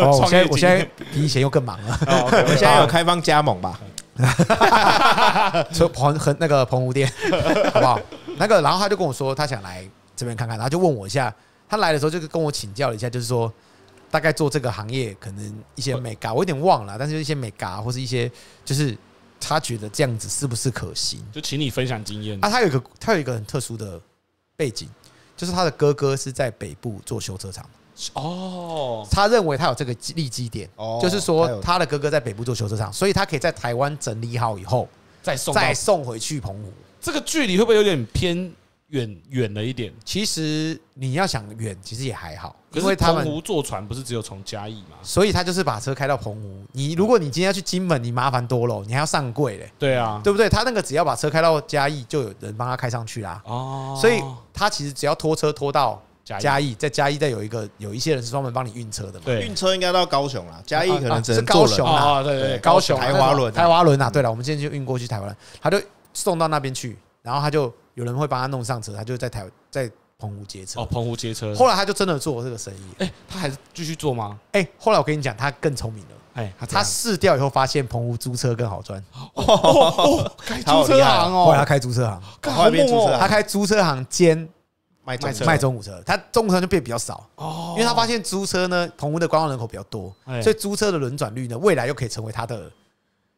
我现我现在比以前又更忙了。我们 现在有开放加盟吧？车棚和那个棚屋店，好不好？那个，然后他就跟我说，他想来这边看看，然后就问我一下。他来的时候就是跟我请教了一下，就是说大概做这个行业可能一些美嘎，我有点忘了，但是一些美嘎或是一些就是。他觉得这样子是不是可行？就请你分享经验啊！他有一个，他有一个很特殊的背景，就是他的哥哥是在北部做修车厂。哦，他认为他有这个利基点，就是说他的哥哥在北部做修车厂，所以他可以在台湾整理好以后再送，再送回去澎湖。这个距离会不会有点偏？远远了一点，其实你要想远，其实也还好，因为他们澎湖坐船不是只有从嘉义嘛，所以他就是把车开到澎湖。你如果你今天要去金门，你麻烦多了，你还要上柜嘞，对啊，对不对？他那个只要把车开到嘉义，就有人帮他开上去啦。哦，所以他其实只要拖车拖到嘉义，在嘉义再有一个有一些人是专门帮你运车的嘛。对，运车应该到高雄啦。嘉义可能是高雄啊，对对高雄台华轮台华轮啊。对了，我们今天就运过去台湾他就送到那边去，然后他就。有人会帮他弄上车，他就在台在澎湖接车哦，澎湖接车。后来他就真的做这个生意，哎，他还是继续做吗？哎，后来我跟你讲，他更聪明了，哎，他试掉以后发现澎湖租车更好赚，哦，开租车行哦，后来他开租车行，后开租车，他开租车行兼卖卖中午车，他中午车就变比较少哦，因为他发现租车呢，澎湖的观光人口比较多，所以租车的轮转率呢，未来又可以成为他的。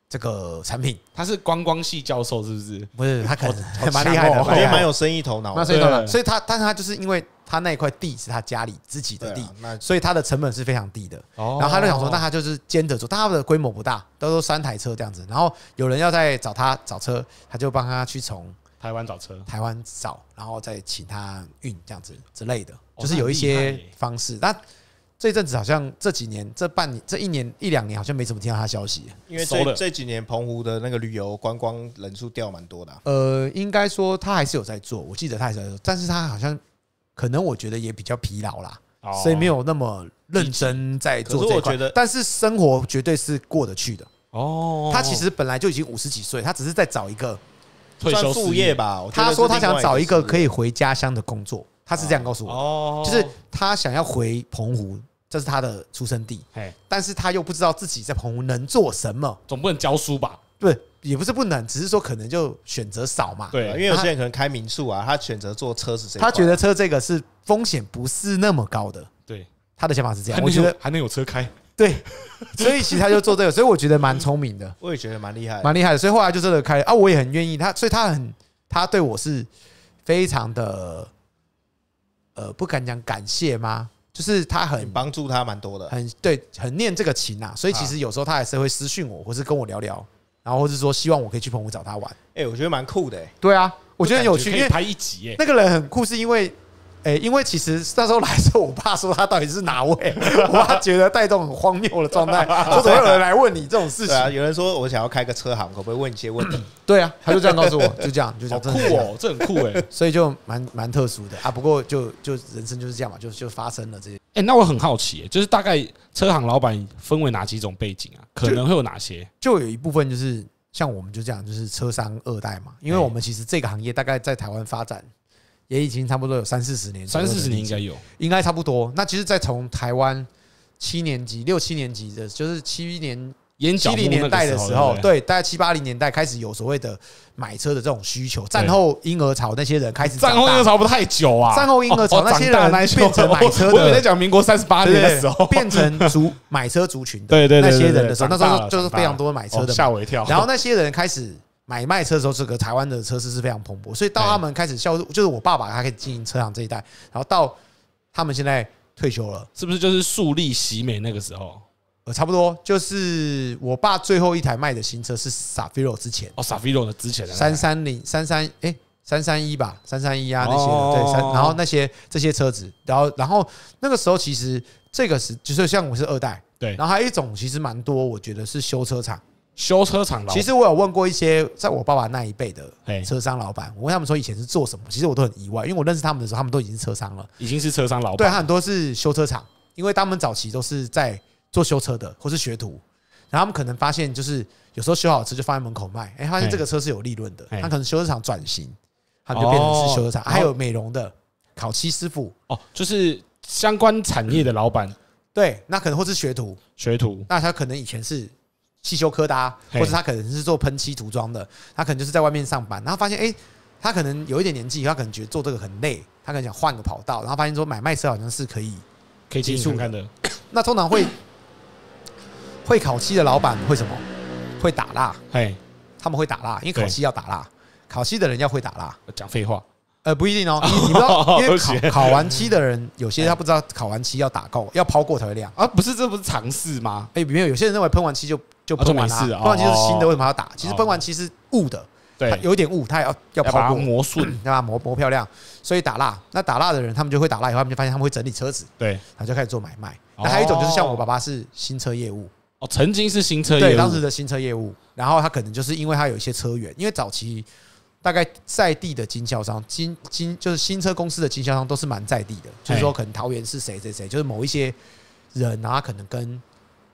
这个产品，他是观光系教授，是不是？不是，他可能蛮厉害的，也蛮有生意头脑。那所以，所以他，但是他就是因为他那一块地是他家里自己的地，所以他的成本是非常低的。然后他就想说，那他就是兼着做，他的规模不大，都三台车这样子。然后有人要再找他找车，他就帮他去从台湾找车，台湾找，然后再请他运这样子之类的，就是有一些方式。那这阵子好像这几年这半年这一年一两年好像没怎么听到他消息，因为这这几年澎湖的那个旅游观光人数掉蛮多的。呃，应该说他还是有在做，我记得他还是有，但是他好像可能我觉得也比较疲劳啦，所以没有那么认真在做这块。但是生活绝对是过得去的哦。他其实本来就已经五十几岁，他只是在找一个退休事业吧。他说他想找一个可以回家乡的工作，他是这样告诉我。就是他想要回澎湖。这是他的出生地，但是他又不知道自己在澎湖能做什么，总不能教书吧？对，也不是不能，只是说可能就选择少嘛。对，因为有些人可能开民宿啊，他选择坐车是，他觉得车这个是风险不是那么高的。对，他的想法是这样，我觉得还能有车开，对，所以其实他就做这个，所以我觉得蛮聪明的，我也觉得蛮厉害，蛮厉害。的。所以后来就做这开啊，我也很愿意他，所以他很他对我是非常的，呃，不敢讲感谢吗？就是他很帮助他蛮多的，很对，很念这个情呐，所以其实有时候他还是会私讯我，或是跟我聊聊，然后或是说希望我可以去澎湖找他玩。哎，我觉得蛮酷的，对啊，我觉得有趣，拍一集那个人很酷，是因为。哎，因为其实那时候来的时，候，我爸说他到底是哪位，我爸觉得带动很荒谬的状态，说怎么有人来问你这种事情？有人说我想要开个车行，可不可以问一些问题？对啊，他就这样告诉我，就这样，就这样。酷哦，这很酷哎，所以就蛮蛮特殊的啊。不过就就人生就是这样嘛，就就发生了这些。哎，那我很好奇，就是大概车行老板分为哪几种背景啊？可能会有哪些？就有一部分就是像我们就这样，就是车商二代嘛，因为我们其实这个行业大概在台湾发展。也已经差不多有三四十年，三四十年应该有，应该差不多。那其实在从台湾七年级、六七年级的，就是七一年，七零年代的时候，对，大概七八零年代开始有所谓的买车的这种需求。战后婴儿潮那些人开始，战后婴儿潮不太久啊，战后婴儿潮那些人变成买车，我刚在讲民国三十八年的时候变成族买车族群的，对对，那些人的时候，那时候就是非常多买车的，吓我一跳。然后那些人开始。买卖车的时候，这个台湾的车市是非常蓬勃，所以到他们开始销售，就是我爸爸他开始经营车厂这一代，然后到他们现在退休了，是不是就是树立喜美那个时候？呃，差不多，就是我爸最后一台卖的新车是 s a f i r o 之前哦 s a f i r o 的之前三三零三三哎三三一吧，三三一啊那些对，然后那些这些车子，然后然后那个时候其实这个是就是像我是二代对，然后还有一种其实蛮多，我觉得是修车厂。修车厂老板，其实我有问过一些在我爸爸那一辈的车商老板，我问他们说以前是做什么，其实我都很意外，因为我认识他们的时候，他们都已经是车商了，已经是车商老板。对，很多是修车厂，因为他们早期都是在做修车的，或是学徒，然后他们可能发现就是有时候修好车就放在门口卖，哎，发现这个车是有利润的，他可能修车厂转型，他就变成是修车厂，还有美容的、烤漆师傅，哦，就是相关产业的老板，对，那可能或是学徒，学徒，那他可能以前是。汽修科达，或者他可能是做喷漆涂装的，他可能就是在外面上班，然后发现，哎，他可能有一点年纪，他可能觉得做这个很累，他可能想换个跑道，然后发现说买卖车好像是可以，可以接触看的。那通常会会烤漆的老板会什么？会打蜡？哎，他们会打蜡，因为烤漆要打蜡，烤漆的人要会打蜡。讲废话？呃，不一定哦，你不知道，因为烤考完漆的人有些他不知道烤完漆要打够，要抛过才会亮啊？不是，这不是尝试吗？哎，没有，有些人认为喷完漆就。就喷完漆，喷完漆就是新的，为什么要打？其实喷完漆是雾的，对，有一点雾，它要要 把它磨顺，对吧？磨磨漂亮，所以打蜡。那打蜡的人，他们就会打蜡以后，他们就发现他们会整理车子，对，然后就开始做买卖。那还有一种就是像我爸爸是新车业务哦，曾经是新车业务，对，当时的新车业务。然后他可能就是因为他有一些车源，因为早期大概在地的经销商，经经就是新车公司的经销商都是蛮在地的，就是说可能桃园是谁谁谁，就是某一些人然他可能跟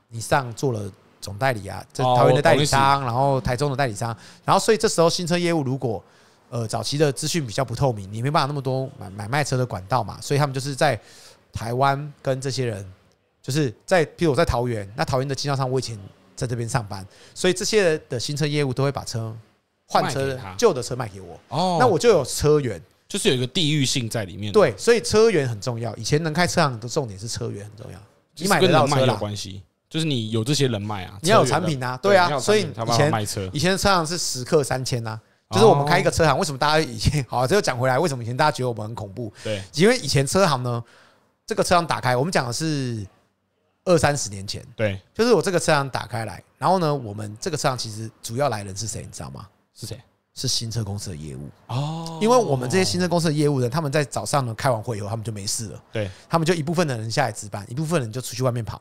你上做了。总代理啊，这桃园的代理商，然后台中的代理商，然后所以这时候新车业务如果呃早期的资讯比较不透明，你没办法那么多买买卖车的管道嘛，所以他们就是在台湾跟这些人，就是在比如我在桃园，那桃园的经销商，我以前在这边上班，所以这些的新车业务都会把车换车旧的车卖给我，哦，那我就有车源，就是有一个地域性在里面，对，所以车源很重要，以前能开车行的重点是车源很重要，你买得到车有关系。就是你有这些人脉啊，你要有产品啊，对啊，所以以前卖车，以前的车行是十克三千呐，就是我们开一个车行，为什么大家以前，好，这又讲回来，为什么以前大家觉得我们很恐怖？对，因为以前车行呢，这个车行打开，我们讲的是二三十年前，对，就是我这个车行打开来，然后呢，我们这个车行其实主要来人是谁，你知道吗？是谁？是新车公司的业务哦，因为我们这些新车公司的业务人，他们在早上呢开完会以后，他们就没事了，对他们就一部分的人下来值班，一部分人就出去外面跑。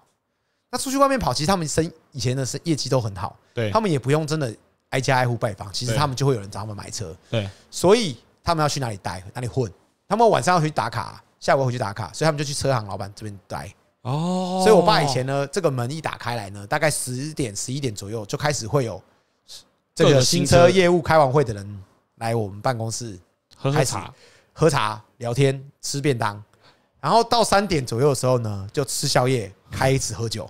那出去外面跑，其实他们生以前的生业绩都很好，对，他们也不用真的挨家挨户拜访，其实他们就会有人找他们买车，对，所以他们要去哪里待哪里混，他们晚上要去打卡，下午回去打卡，所以他们就去车行老板这边待哦。所以我爸以前呢，这个门一打开来呢，大概十点十一点左右就开始会有这个新车业务开完会的人来我们办公室喝茶、喝茶、聊天、吃便当，然后到三点左右的时候呢，就吃宵夜、开始喝酒。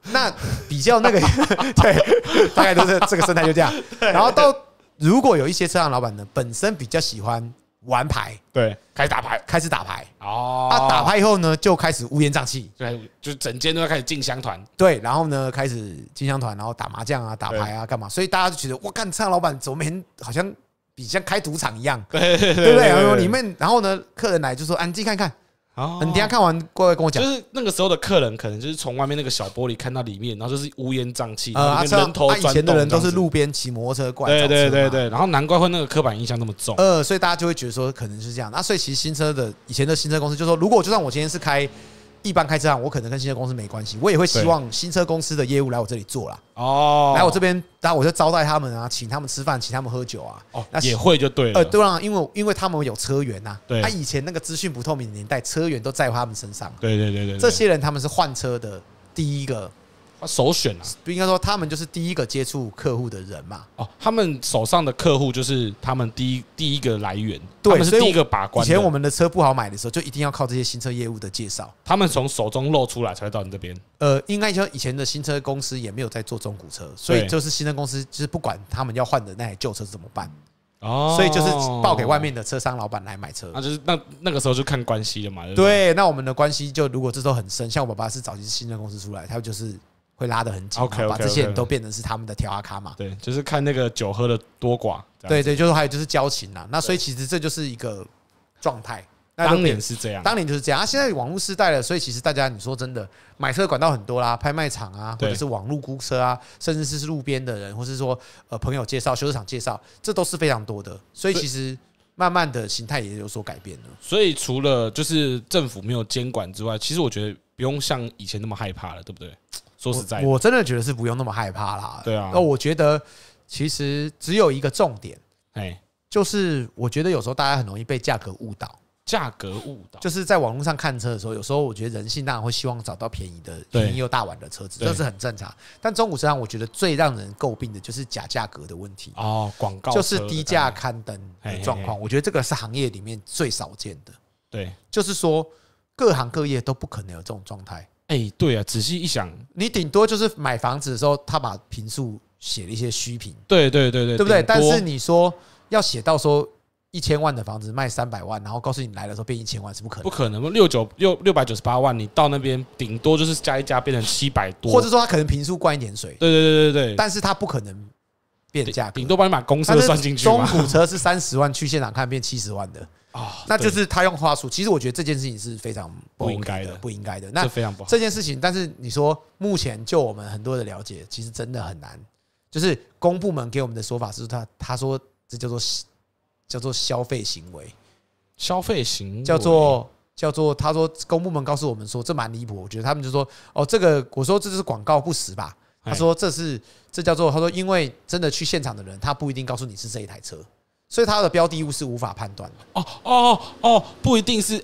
那比较那个，对，大概都是这个生态就这样。然后到如果有一些车行老板呢，本身比较喜欢玩牌，对，开始打牌，开始打牌哦。他打牌以后呢，就开始乌烟瘴气，对，就整间都要开始进香团，对，然后呢开始进香团，然后打麻将啊，打牌啊，干嘛？所以大家就觉得，我看车行老板怎么很好像比像开赌场一样，对不对？然后里面，然后呢客人来就说，安自己看看。你等下看完过来跟我讲，就是那个时候的客人可能就是从外面那个小玻璃看到里面，然后就是乌烟瘴气，人头攒的。以前的人都是路边骑摩托车过来，对对对对，然后难怪会那个刻板印象那么重。呃，所以大家就会觉得说可能是这样。那所以骑新车的以前的新车公司就说，如果就算我今天是开。一般开车啊，我可能跟新车公司没关系，我也会希望新车公司的业务来我这里做啦。哦，来我这边，然后我就招待他们啊，请他们吃饭，请他们喝酒啊。哦，那也会就对了。呃，对啊，因为因为他们有车源呐。对。那以前那个资讯不透明的年代，车源都在他们身上。对对对对。这些人他们是换车的第一个。首选啊，不应该说他们就是第一个接触客户的人嘛？哦，他们手上的客户就是他们第一第一个来源，对，们是第一个把关。以前我们的车不好买的时候，就一定要靠这些新车业务的介绍。他们从手中漏出来才会到你这边。呃，应该说以前的新车公司也没有在做中古车，所以就是新车公司就是不管他们要换的那台旧车怎么办哦，所以就是报给外面的车商老板来买车。那就是那那个时候就看关系了嘛？对，那我们的关系就如果这时候很深，像我爸爸是早期新车公司出来，他就是。会拉的很紧，把这些人都变成是他们的调阿卡嘛？对，就是看那个酒喝的多寡。对对，就是还有就是交情啦。那所以其实这就是一个状态。当年是这样，当年就是这样。啊，现在网络时代了，所以其实大家你说真的，买车管道很多啦，拍卖场啊，或者是网络估车啊，甚至是路边的人，或是说呃朋友介绍、修车厂介绍，这都是非常多的。所以其实慢慢的形态也有所改变了。所以除了就是政府没有监管之外，其实我觉得不用像以前那么害怕了，对不对？说实在，我真的觉得是不用那么害怕啦。对啊，那我觉得其实只有一个重点，哎，就是我觉得有时候大家很容易被价格误导，价格误导，就是在网络上看车的时候，有时候我觉得人性当然会希望找到便宜的、便宜又大碗的车子，这是很正常。但中国车行我觉得最让人诟病的就是假价格的问题哦，广告就是低价刊登的状况，我觉得这个是行业里面最少见的。对，就是说各行各业都不可能有这种状态。哎，对啊，仔细一想，你顶多就是买房子的时候，他把评述写了一些虚评。对对对对，对不对？但是你说要写到说一千万的房子卖三百万，然后告诉你来的时候变一千万，是不可能。不可能，六九六六百九十八万，你到那边顶多就是加一加变成七百多，或者说他可能评述灌一点水。对对对对对，但是他不可能变价，顶多帮你把公司算进去。中古车是三十万去现场看变七十万的。哦，那就是他用话术。其实我觉得这件事情是非常不应该的，不应该的。那非常不好。这件事情，但是你说目前就我们很多的了解，其实真的很难。就是公部门给我们的说法是，他他说这叫做叫做消费行为，消费行叫做叫做他说公部门告诉我们说这蛮离谱，我觉得他们就说哦这个我说这就是广告不实吧？他说这是这叫做他说因为真的去现场的人，他不一定告诉你是这一台车。所以它的标的物是无法判断的哦哦哦，不一定是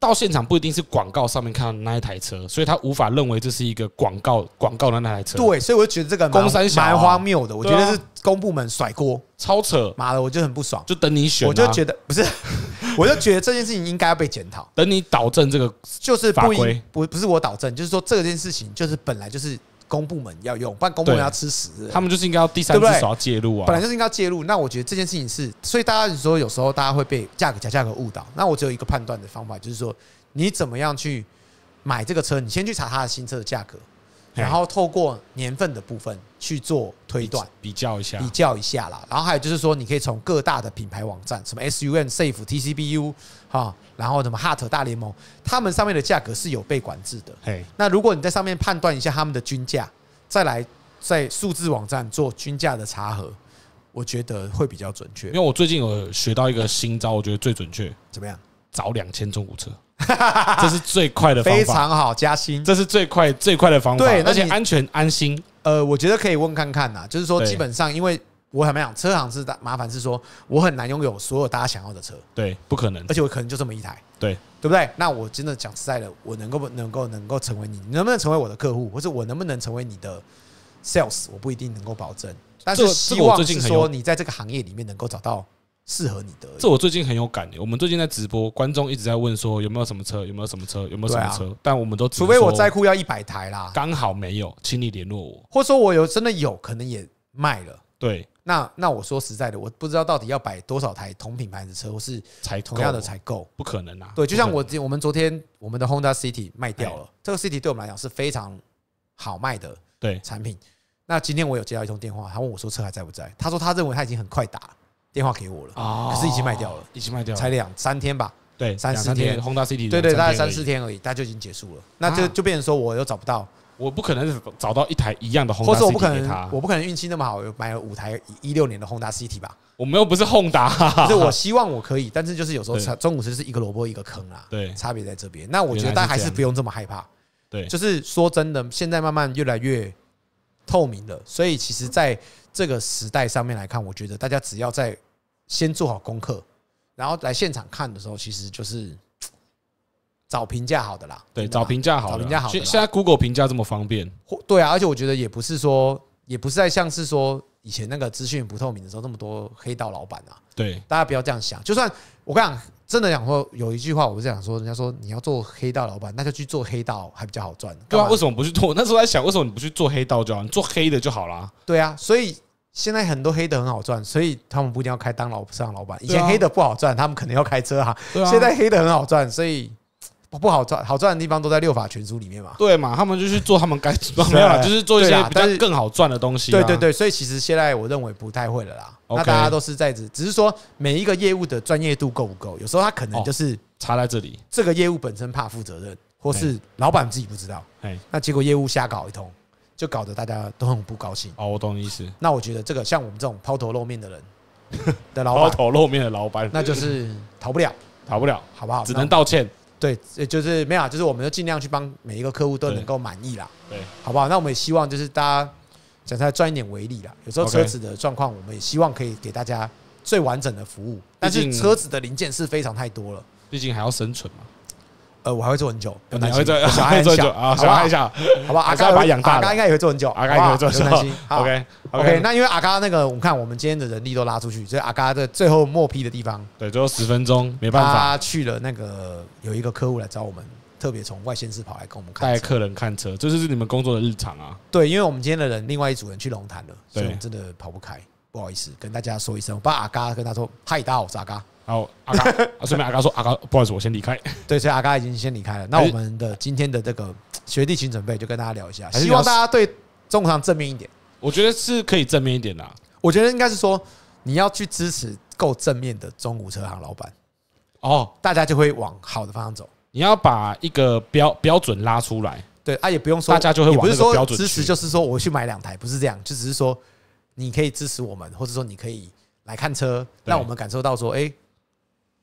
到现场，不一定是广告上面看到那一台车，所以他无法认为这是一个广告广告的那台车。对，所以我就觉得这个蛮荒谬的，我觉得是公部门甩锅，超扯，妈的，我就很不爽。就等你选，我就觉得不是，我就觉得这件事情应该要被检讨。等你导证这个就是法规，不不是我导证，就是说这件事情就是本来就是。公部门要用，不然公部门要吃屎。他们就是应该要第三次少要介入啊。本来就是应该介入。那我觉得这件事情是，所以大家说有时候大家会被价格、假价格误导。那我只有一个判断的方法，就是说你怎么样去买这个车，你先去查它的新车的价格，然后透过年份的部分去做推断、比较一下、比较一下啦。然后还有就是说，你可以从各大的品牌网站，什么 SUN、SAFE、TCBU。啊，然后什么 h a r t 大联盟，他们上面的价格是有被管制的。嘿，那如果你在上面判断一下他们的均价，再来在数字网站做均价的查核，我觉得会比较准确。因为我最近有学到一个新招，我觉得最准确，怎么样？找两千中古车，这是最快的方法。非常好，加薪，这是最快最快的方法，而且安全安心。呃，我觉得可以问看看呐，就是说基本上因为。我怎么讲？车行是大麻烦，是说我很难拥有所有大家想要的车，对，不可能。而且我可能就这么一台，对，对不对？那我真的讲实在的，我能够不能够能够成为你，能不能成为我的客户，或者我能不能成为你的 sales，我不一定能够保证。但是希望是说，你在这个行业里面能够找到适合你的。这我最近很有感。我们最近在直播，观众一直在问说有没有什么车，有没有什么车，有没有什么车？但我们都除非我在库要一百台啦，刚好没有，请你联络我，或者说我有真的有可能也卖了，对。那那我说实在的，我不知道到底要摆多少台同品牌的车是才同样的才够，不可能啊。对，就像我我们昨天我们的 Honda City 卖掉了，这个 City 对我们来讲是非常好卖的对产品。那今天我有接到一通电话，他问我说车还在不在？他说他认为他已经很快打电话给我了啊，可是已经卖掉了，已经卖掉了，才两三天吧？对，三四天，Honda City 对对，大概三四天而已，家就已经结束了，那就就变成说我又找不到。我不可能找到一台一样的宏达 CT，能我不可能运气那么好，有买了五台一六年的 d 达 CT 吧？我们又不是 d 达，就是我希望我可以，但是就是有时候 中午是一个萝卜一个坑啊，对，差别在这边。那我觉得大家还是不用这么害怕，对，就是说真的，现在慢慢越来越透明了，所以其实在这个时代上面来看，我觉得大家只要在先做好功课，然后来现场看的时候，其实就是。找评价好的啦，对，找评价好，找评价好的。现在 Google 评价这么方便，对啊，而且我觉得也不是说，也不是在像是说以前那个资讯不透明的时候那么多黑道老板啊。对，大家不要这样想。就算我讲，真的讲说，有一句话，我是想说，人家说你要做黑道老板，那就去做黑道还比较好赚。对啊，为什么不去做？那时候在想，为什么你不去做黑道，就做黑的就好啦。对啊，所以现在很多黑的很好赚，所以他们不一定要开当老上老板。以前黑的不好赚，他们可能要开车哈。啊，现在黑的很好赚，所以。不好赚，好赚的地方都在六法全书里面嘛？对嘛？他们就去做他们该做的，就是做一些比较更好赚的东西。对对对，所以其实现在我认为不太会了啦。那大家都是在只，只是说每一个业务的专业度够不够？有时候他可能就是差在这里，这个业务本身怕负责任，或是老板自己不知道。哎，那结果业务瞎搞一通，就搞得大家都很不高兴。哦，我懂意思。那我觉得这个像我们这种抛头露面的人 的老板，抛头露面的老板，那就是逃不了，逃不了，好不好？只能道歉。对，就是没有，就是我们就尽量去帮每一个客户都能够满意啦。对，好不好？那我们也希望就是大家，讲出下赚一点为例啦。有时候车子的状况，我们也希望可以给大家最完整的服务。但是车子的零件是非常太多了，毕竟还要生存嘛。呃，我还会做很久，有耐心，小孩很久啊，小孩一久，好吧，阿嘎养大，阿嘎应该也会做很久，阿嘎也会做很久，OK OK。那因为阿嘎那个，我看我们今天的人力都拉出去，所以阿嘎的最后末批的地方，对，最后十分钟没办法，他去了那个有一个客户来找我们，特别从外县市跑来跟我们带客人看车，这就是你们工作的日常啊。对，因为我们今天的人另外一组人去龙潭了，所以我们真的跑不开，不好意思跟大家说一声，我把阿嘎跟他说，嗨，大家，好，我是阿嘎。然后阿啊，顺便阿嘎说：“阿嘎，不好意思，我先离开。”对，所以阿嘎已经先离开了。那我们的今天的这个学弟，请准备，就跟大家聊一下。希望大家对中古行正面一点。我觉得是可以正面一点的。我觉得应该是说，你要去支持够正面的中古车行老板。哦，大家就会往好的方向走。你要把一个标标准拉出来。对，啊，也不用说，大家就会个标准支持，就是说我去买两台，不是这样，就只是说你可以支持我们，或者说你可以来看车，让我们感受到说，哎。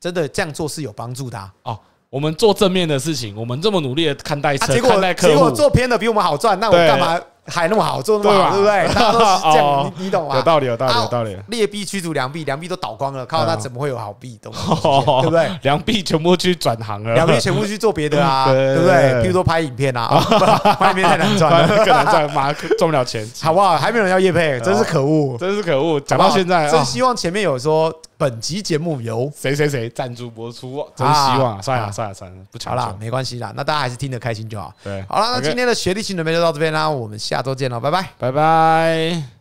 真的这样做是有帮助的哦。我们做正面的事情，我们这么努力的看待，结果结果做偏的比我们好赚，那我干嘛还那么好做，那么好，对不对？这样你 你懂吗？有道理，有道理，有道理。劣币驱逐良币，良币都倒光了，靠，那怎么会有好币？懂吗？对不对？良币全部去转行了，良币全部去做别的啊，对不对？比如说拍影片啊，拍影片很难赚，了，更难赚，马上赚不了钱，好不好？还没有人要叶配，真是可恶，真是可恶。讲到现在，真希望前面有说。本集节目由谁谁谁赞助播出，真希望啊！算了算了算了，不巧了，没关系啦。那大家还是听得开心就好。对，好了，那今天的学历新备就到这边啦，我们下周见喽，拜拜，拜拜。